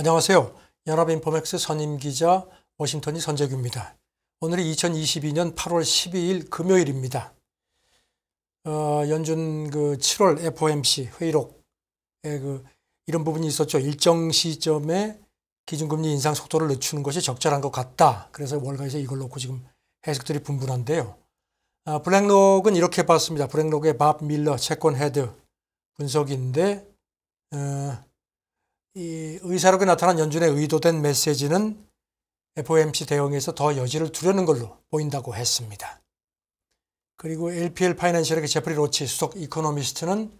안녕하세요. 연합인포맥스 선임기자 워싱턴이 선재규입니다. 오늘이 2022년 8월 12일 금요일입니다. 어, 연준 그 7월 FOMC 회의록에 그 이런 부분이 있었죠. 일정 시점에 기준금리 인상 속도를 늦추는 것이 적절한 것 같다. 그래서 월가에서 이걸 놓고 지금 해석들이 분분한데요. 아, 블랙록은 이렇게 봤습니다. 블랙록의 밥 밀러 채권 헤드 분석인데 어, 이 의사롭게 나타난 연준의 의도된 메시지는 FOMC 대응에서 더 여지를 두려는 걸로 보인다고 했습니다. 그리고 LPL 파이낸셜의 제프리 로치 수석 이코노미스트는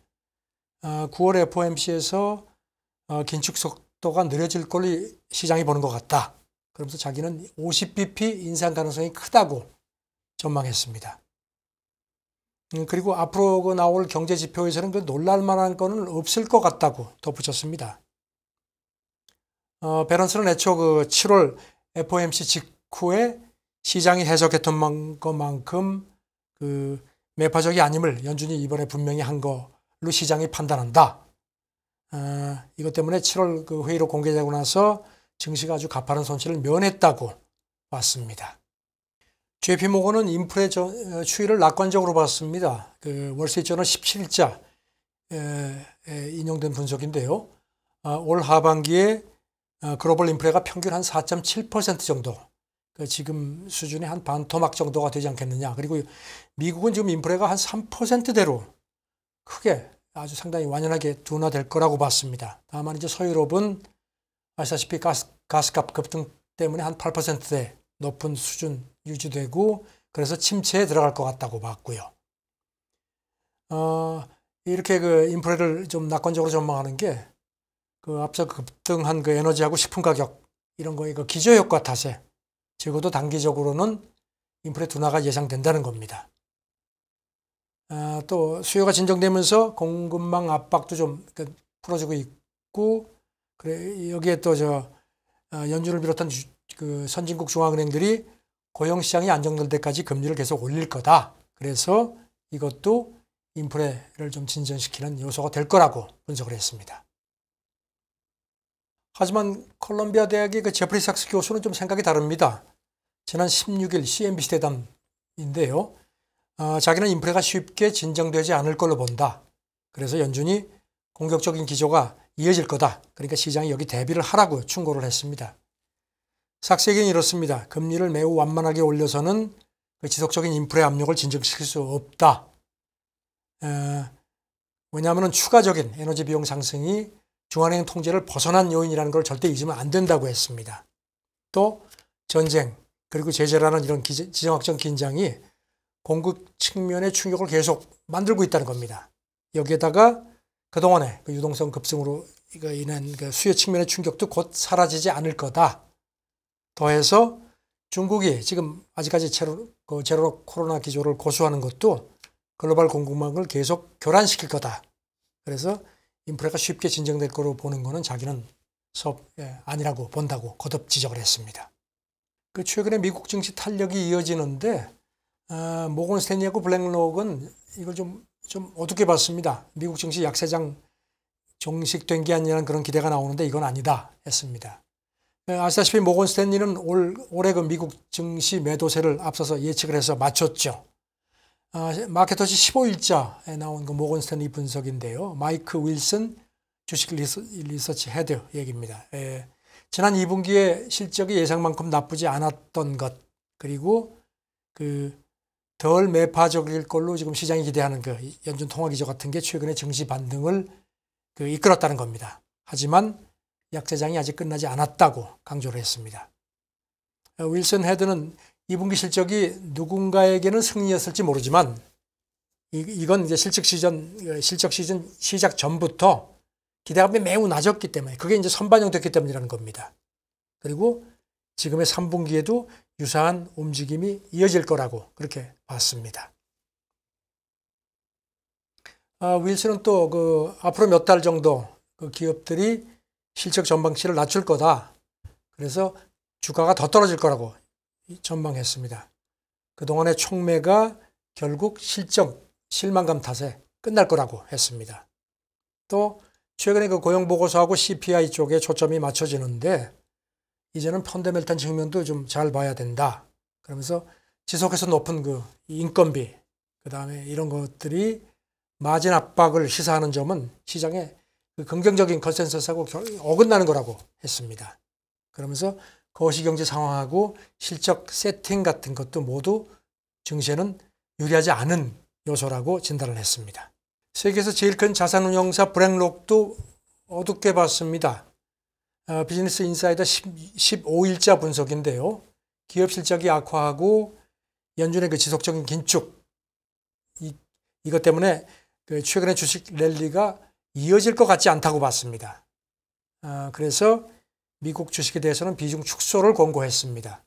9월 어, FOMC에서 어, 긴축 속도가 느려질 걸로 시장이 보는 것 같다. 그러면서 자기는 50bp 인상 가능성이 크다고 전망했습니다. 음, 그리고 앞으로 그 나올 경제 지표에서는 그 놀랄만한 거는 없을 것 같다고 덧붙였습니다. 어, 베런스는 애초 그 7월 FOMC 직후에 시장이 해석했던 것만큼 그 매파적이 아님을 연준이 이번에 분명히 한 거로 시장이 판단한다. 어, 이것 때문에 7월 그 회의로 공개되고 나서 증시가 아주 가파른 손실을 면했다고 봤습니다. JP 모건은 인플레 추이를 낙관적으로 봤습니다. 그 월세저널 17자 에, 에 인용된 분석인데요. 아, 올 하반기에 어, 글로벌 인플레가 평균 한 4.7% 정도 그 지금 수준의 한 반토막 정도가 되지 않겠느냐. 그리고 미국은 지금 인플레가 한 3%대로 크게 아주 상당히 완연하게 둔화될 거라고 봤습니다. 다만 이제 서유럽은 아시다시피 가스, 가스값 급등 때문에 한 8%대 높은 수준 유지되고 그래서 침체에 들어갈 것 같다고 봤고요. 어, 이렇게 그 인플레를 좀 낙관적으로 전망하는 게그 앞서 급등한 그, 그 에너지하고 식품 가격 이런 거의 그 기저효과 탓에 적어도 단기적으로는 인플레 둔화가 예상된다는 겁니다. 아, 또 수요가 진정되면서 공급망 압박도 좀 풀어지고 있고 그래 여기에 또저 아, 연준을 비롯한 주, 그 선진국 중앙은행들이 고용 시장이 안정될 때까지 금리를 계속 올릴 거다. 그래서 이것도 인플레를 좀 진전시키는 요소가 될 거라고 분석을 했습니다. 하지만 콜롬비아 대학의 그 제프리 삭스 교수는 좀 생각이 다릅니다. 지난 16일 CNBC 대담인데요. 아, 어, 자기는 인플레가 쉽게 진정되지 않을 걸로 본다. 그래서 연준이 공격적인 기조가 이어질 거다. 그러니까 시장이 여기 대비를 하라고 충고를 했습니다. 삭스에게는 이렇습니다. 금리를 매우 완만하게 올려서는 그 지속적인 인플레 압력을 진정시킬 수 없다. 에, 왜냐하면 추가적인 에너지 비용 상승이 중앙은행 통제를 벗어난 요인이라는 걸 절대 잊으면 안 된다고 했습니다. 또 전쟁 그리고 제재라는 이런 기제, 지정학적 긴장이 공급 측면의 충격을 계속 만들고 있다는 겁니다. 여기에다가 그동안의 그 유동성 급증으로 인한 그 수요 측면의 충격도 곧 사라지지 않을 거다. 더해서 중국이 지금 아직까지 제로, 그 제로 코로나 기조를 고수하는 것도 글로벌 공급망을 계속 교란시킬 거다. 그래서 인프레가 쉽게 진정될 거로 보는 거는 자기는 섭 예, 아니라고 본다고 거듭 지적을 했습니다. 그 최근에 미국 증시 탄력이 이어지는데 아, 모건 스탠리하고 블랙록은 이걸 좀, 좀 어둡게 봤습니다. 미국 증시 약세장 종식된 게아니냐는 그런 기대가 나오는데 이건 아니다 했습니다. 예, 아시다시피 모건 스탠리는 올, 올해 그 미국 증시 매도세를 앞서서 예측을 해서 맞췄죠. 아, 마케터시 15일자에 나온 그 모건 스탠리 분석인데요. 마이크 윌슨 주식 리서치 헤드 얘기입니다. 에, 예. 지난 2분기에 실적이 예상만큼 나쁘지 않았던 것 그리고 그 덜 매파적일 걸로 지금 시장이 기대하는 그 연준 통화 기조 같은 게 최근에 증시 반등을 그 이끌었다는 겁니다. 하지만 약세장이 아직 끝나지 않았다고 강조를 했습니다. 어, 윌슨 헤드는 2분기 실적이 누군가에게는 승리였을지 모르지만 이, 건 이제 실적 시즌 어, 실적 시즌 시작 전부터 기대감이 매우 낮았기 때문에 그게 이제 선반영됐기 때문이라는 겁니다. 그리고 지금의 3분기에도 유사한 움직임이 이어질 거라고 그렇게 봤습니다. 아, 윌슨은 또그 앞으로 몇 달 정도 그 기업들이 실적 전망치를 낮출 거다. 그래서 주가가 더 떨어질 거라고 전망했습니다. 그동안의 촉매가 결국 실정, 실망감 탓에 끝날 거라고 했습니다. 또 최근에 그 고용보고서하고 CPI 쪽에 초점이 맞춰지는데 이제는 펀더멜탈 측면도 좀 잘 봐야 된다. 그러면서 지속해서 높은 그 인건비, 그 다음에 이런 것들이 마진 압박을 시사하는 점은 시장의 그 긍정적인 컨센서스하고 어긋나는 거라고 했습니다. 그러면서 거시경제 상황하고 실적 세팅 같은 것도 모두 증시에는 유리하지 않은 요소라고 진단을 했습니다. 세계에서 제일 큰 자산운용사 브랭록도 어둡게 봤습니다. 아, 비즈니스 인사이더 1 5일자 분석인데요. 기업 실적이 악화하고 연준의 그 지속적인 긴축 이, 이것 때문에 그 최근의 주식 랠리가 이어질 것 같지 않다고 봤습니다. 아, 그래서 미국 주식에 대해서는 비중 축소를 권고했습니다.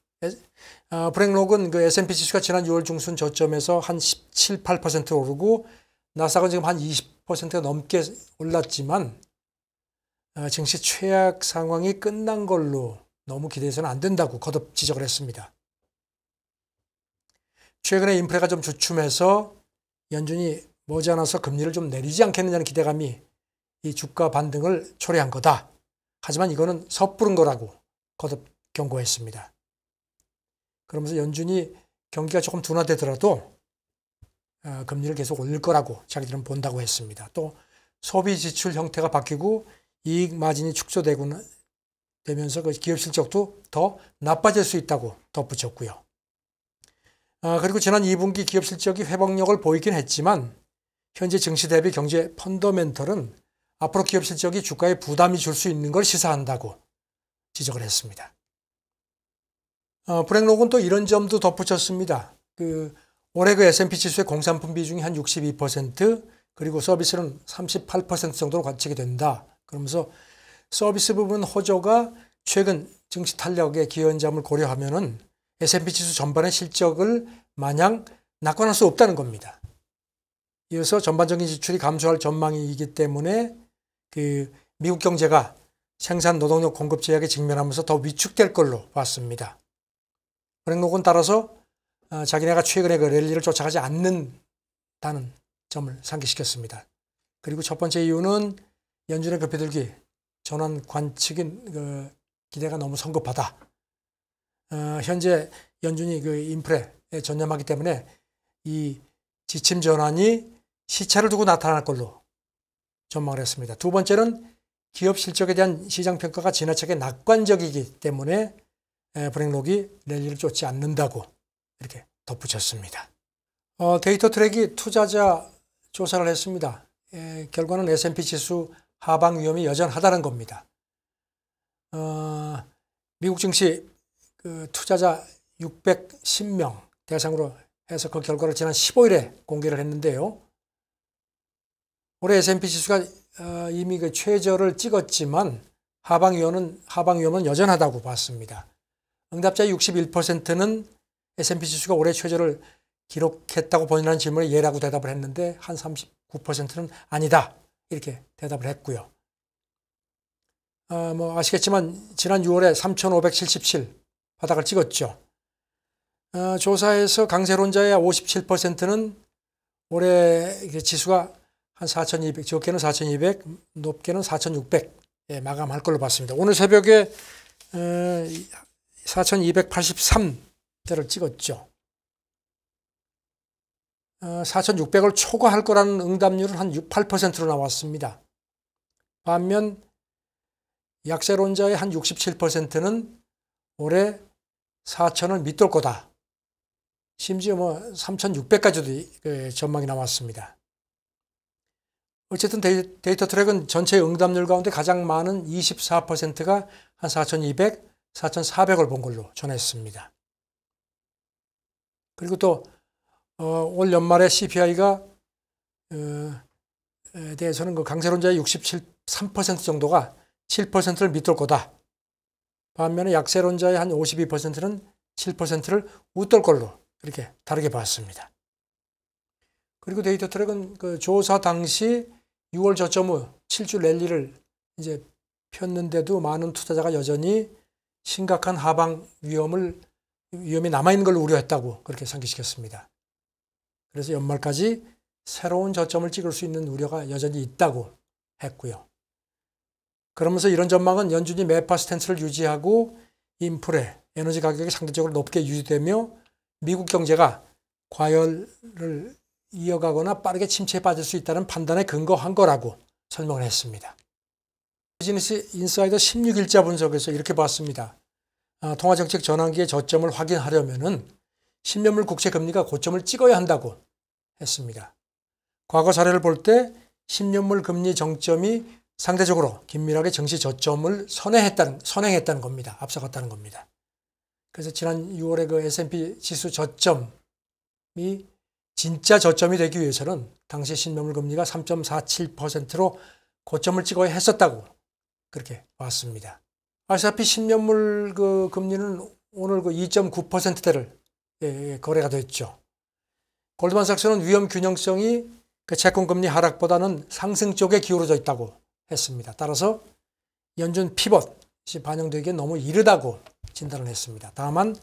어, 브렉록은 그 S&P 지수가 지난 6월 중순 저점에서 한 17, 8% 오르고 나사가 지금 한 20%가 넘게 올랐지만 어, 증시 최악 상황이 끝난 걸로 너무 기대해서는 안 된다고 거듭 지적을 했습니다. 최근에 인프레가좀 주춤해서 연준이 머지않아서 금리를 좀 내리지 않겠느냐는 기대감이 이 주가 반등을 초래한 거다. 하지만 이거는 섣부른 거라고 거듭 경고했습니다. 그러면서 연준이 경기가 조금 둔화되더라도 어, 금리를 계속 올릴 거라고 자기들은 본다고 했습니다. 또 소비 지출 형태가 바뀌고 이익 마진이 축소되고 되면서 그 기업 실적도 더 나빠질 수 있다고 덧붙였고요. 아, 그리고 지난 2분기 기업 실적이 회복력을 보이긴 했지만 현재 증시 대비 경제 펀더멘털은 앞으로 기업 실적이 주가에 부담이 줄 수 있는 걸 시사한다고 지적을 했습니다. 어, 브랭록은 또 이런 점도 덧붙였습니다. 그 올해 그 S&P 지수의 공산품 비중이 한 62% 그리고 서비스는 38% 정도로 관측이 된다. 그러면서 서비스 부분 호조가 최근 증시 탄력의 기여한 점을 고려하면은 S&P 지수 전반의 실적을 마냥 낙관할 수 없다는 겁니다. 이어서 전반적인 지출이 감소할 전망이기 때문에 그 미국 경제가 생산 노동력 공급 제약에 직면하면서 더 위축될 걸로 봤습니다. 브런 녹은 따라서 어, 자기네가 최근에 그 랠리를 쫓아가지 않는다는 점을 상기시켰습니다. 그리고 첫 번째 이유는 연준의 급해들기 전환 관측인 그 기대가 너무 성급하다. 어, 현재 연준이 그 인프레에 전념하기 때문에 이 지침 전환이 시차를 두고 나타날 걸로 전망을 했습니다. 두 번째는 기업 실적에 대한 시장 평가가 지나치게 낙관적이기 때문에 브행록이 랠리를 쫓지 않는다고 이렇게 덧붙였습니다. 어, 데이터 트랙이 투자자 조사를 했습니다. 에, 결과는 S&P 지수 하방 위험이 여전하다는 겁니다. 어, 미국 증시 그 투자자 610명 대상으로 해서 그 결과를 지난 15일에 공개를 했는데요. 올해 S&P 지수가 어, 이미 그 최저를 찍었지만 하방 위험은 하방 위험은 여전하다고 봤습니다. 응답자 61%는 S&P 지수가 올해 최저를 기록했다고 본인한 질문에 예라고 대답을 했는데 한 39%는 아니다 이렇게 대답을 했고요. 아, 뭐 아시겠지만 지난 6월에 3,577 바닥을 찍었죠. 아, 조사에서 강세론자의 57%는 올해 그 지수가 한 4,200, 적게는 4,200, 높게는 4,600 예, 마감할 걸로 봤습니다. 오늘 새벽에 4,283대를 어, 찍었죠. 4,600을 어, 초과할 거라는 응답률은 한 6, 8%로 나왔습니다. 반면 약세론자의 한 67%는 올해 4,000을 밑돌 거다. 심지어 뭐 3,600까지도 그 전망이 나왔습니다. 어쨌든 데이, 터 트랙은 전체 응답률 가운데 가장 많은 24%가 한 4,200, 4,400을 본 걸로 전했습니다. 그리고 또올 어, 연말에 CPI가 어, 대해서는 그 강세론자의 63% 정도가 7%를 밑을 거다. 반면에 약세론자의 한 52%는 7%를 웃돌 걸로 이렇게 다르게 봤습니다. 그리고 데이터 트랙은 그 조사 당시 6월 저점후 7주 랠리를 이제 폈는데도 많은 투자자가 여전히 심각한 하방 위험을 위험이 남아있는 걸 우려했다고 그렇게 상기시켰습니다. 그래서 연말까지 새로운 저점을 찍을 수 있는 우려가 여전히 있다고 했고요. 그러면서 이런 전망은 연준이 매파 스탠스를 유지하고 인플레, 에너지 가격이 상대적으로 높게 유지되며 미국 경제가 과열을 이어가거나 빠르게 침체에 빠질 수 있다는 판단에 근거한 거라고 설명을 했습니다. 비즈니스 인사이더 16일자 분석에서 이렇게 봤습니다. 아, 통화정책 전환기의 저점을 확인하려면 10년물 국채 금리가 고점을 찍어야 한다고 했습니다. 과거 사례를 볼 때 10년물 금리 정점이 상대적으로 긴밀하게 정시 저점을 선행했다는, 선행했다는 겁니다. 앞서갔다는 겁니다. 그래서 지난 6월에 그 S&P 지수 저점이 진짜 저점이 되기 위해서는 당시 신명물 금리가 3.47%로 고점을 찍어야 했었다고 그렇게 봤습니다. 아시다시피 신명물 그 금리는 오늘 그 2.9%대를 예, 예, 거래가 됐죠. 골드만삭스는 위험 균형성이 그 채권 금리 하락보다는 상승 쪽에 기울어져 있다고 했습니다. 따라서 연준 피벗이 반영되기에 너무 이르다고 진단을 했습니다. 다만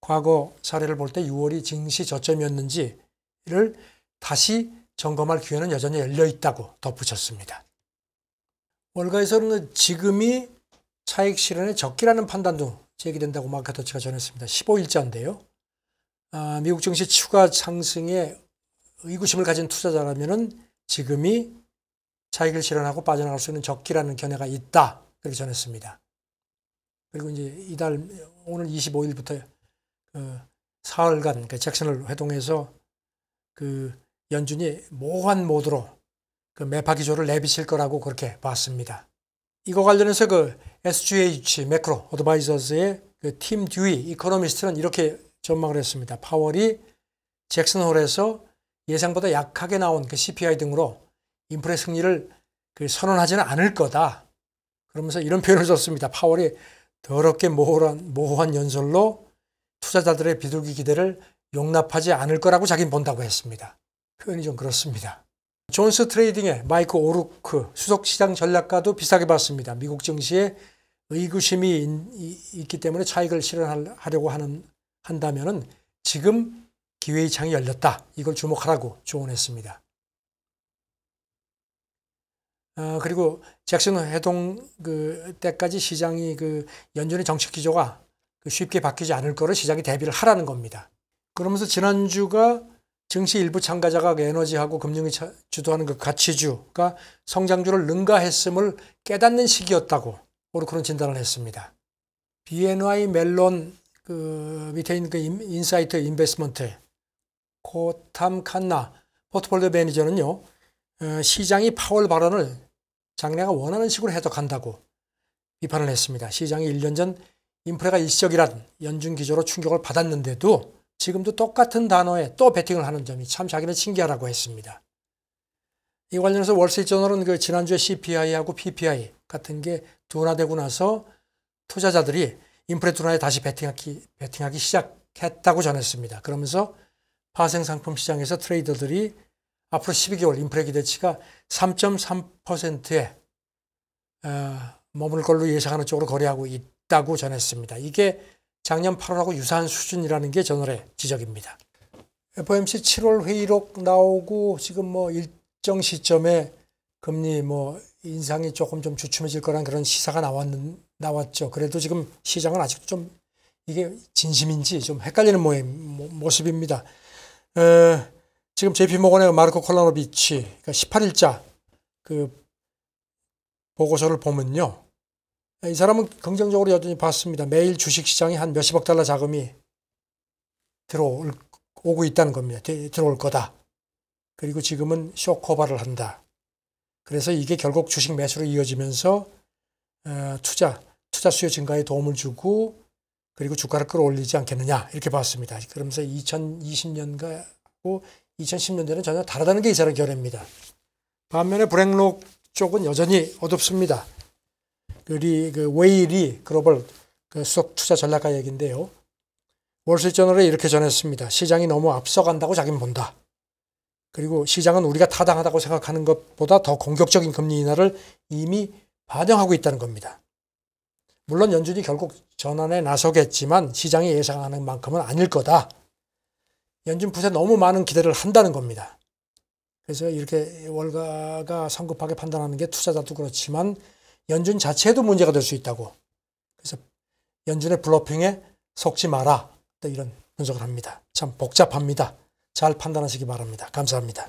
과거 사례를 볼 때 6월이 증시 저점이었는지 를 다시 점검할 기회는 여전히 열려 있다고 덧붙였습니다. 월가에서는 지금이 차익 실현의 적기라는 판단도 제기된다고 마카토치가 전했습니다. 15일자인데요. 아, 미국 증시 추가 상승에 의구심을 가진 투자자라면 지금이 차익을 실현하고 빠져나갈 수 있는 적기라는 견해가 있다. 그렇게 전했습니다. 그리고 이제 이달 오늘 25일부터 그 어, 사흘간 그 잭슨을 회동해서 그 연준이 모호한 모드로 그 매파 기조를 내비칠 거라고 그렇게 봤습니다. 이거 관련해서 그 SGH 매크로 어드바이저스의 그팀 듀이 이코노미스트는 이렇게 전망을 했습니다. 파월이 잭슨홀에서 예상보다 약하게 나온 그 CPI 등으로 인플레 승리를 그 선언하지는 않을 거다. 그러면서 이런 표현을 썼습니다. 파월이 더럽게 모호한, 모호한 연설로 투자자들의 비둘기 기대를 용납하지 않을 거라고 자긴 본다고 했습니다. 표현이 좀 그렇습니다. 존스 트레이딩의 마이크 오루크 수석시장 전략가도 비싸하게 봤습니다. 미국 증시에 의구심이 있기 때문에 차익을 실현하려고 하는, 한다면 지금 기회의 창이 열렸다. 이걸 주목하라고 조언했습니다. 어, 그리고 잭슨 해동 그 때까지 시장이 그 연준의 정책 기조가 그 쉽게 바뀌지 않을 거를 시장이 대비를 하라는 겁니다. 그러면서 지난주가 증시 일부 참가자가 에너지하고 금융이 주도하는 그 가치주가 성장주를 능가했음을 깨닫는 시기였다고 오르크론 진단을 했습니다. BNY 멜론 그 밑에 있는 그 인사이트 인베스먼트 코탐 칸나 포트폴리오 매니저는요 어, 시장이 파월 발언을 장래가 원하는 식으로 해석한다고 비판을 했습니다. 시장이 1년 전인프레가 일시적이란 연준 기조로 충격을 받았는데도 지금도 똑같은 단어에 또 베팅을 하는 점이 참 자기는 신기하다고 했습니다. 이 관련해서 월세전리트저은그 지난주에 CPI하고 PPI 같은 게 둔화되고 나서 투자자들이 인플레 둔화에 다시 베팅하기, 베팅하기 시작했다고 전했습니다. 그러면서 파생상품 시장에서 트레이더들이 앞으로 12개월 인플레 기대치가 3.3%에 어, 머물 걸로 예상하는 쪽으로 거래하고 있다고 전했습니다. 이게 작년 8월하고 유사한 수준이라는 게 저널의 지적입니다. FOMC 7월 회의록 나오고 지금 뭐 일정 시점에 금리 뭐 인상이 조금 좀 주춤해질 거란 그런 시사가 나왔는 나왔죠. 그래도 지금 시장은 아직도 좀 이게 진심인지 좀 헷갈리는 모임, 모습입니다. 에, 어, 지금 JP 모건의 마르코 콜라노비치 그러니까 18일자 그 보고서를 보면요. 이 사람은 긍정적으로 여전히 봤습니다. 매일 주식시장에 한 몇십억 달러 자금이 들어오고 있다는 겁니다. 들어올 거다. 그리고 지금은 쇼커바를 한다. 그래서 이게 결국 주식 매수로 이어지면서 어, 투자, 투자 수요 증가에 도움을 주고 그리고 주가를 끌어올리지 않겠느냐 이렇게 봤습니다. 그러면서 2 0 2 0년과고 2010년대는 전혀 다르다는 게 이 사람 의 결례입니다. 반면에 브렉록 쪽은 여전히 어둡습니다. 그 리, 그 웨이리 글로벌 그 수석 투자 전략가 얘기인데요. 월세트리트저널에 이렇게 전했습니다. 시장이 너무 앞서간다고 자기는 본다. 그리고 시장은 우리가 타당하다고 생각하는 것보다 더 공격적인 금리 인하를 이미 반영하고 있다는 겁니다. 물론 연준이 결국 전환에 나서겠지만 시장이 예상하는 만큼은 아닐 거다. 연준 푸에 너무 많은 기대를 한다는 겁니다. 그래서 이렇게 월가가 성급하게 판단하는 게 투자자도 그렇지만 연준 자체도 문제가 될 수 있다고. 그래서 연준의 블러핑에 속지 마라. 또 이런 분석을 합니다. 참 복잡합니다. 잘 판단하시기 바랍니다. 감사합니다.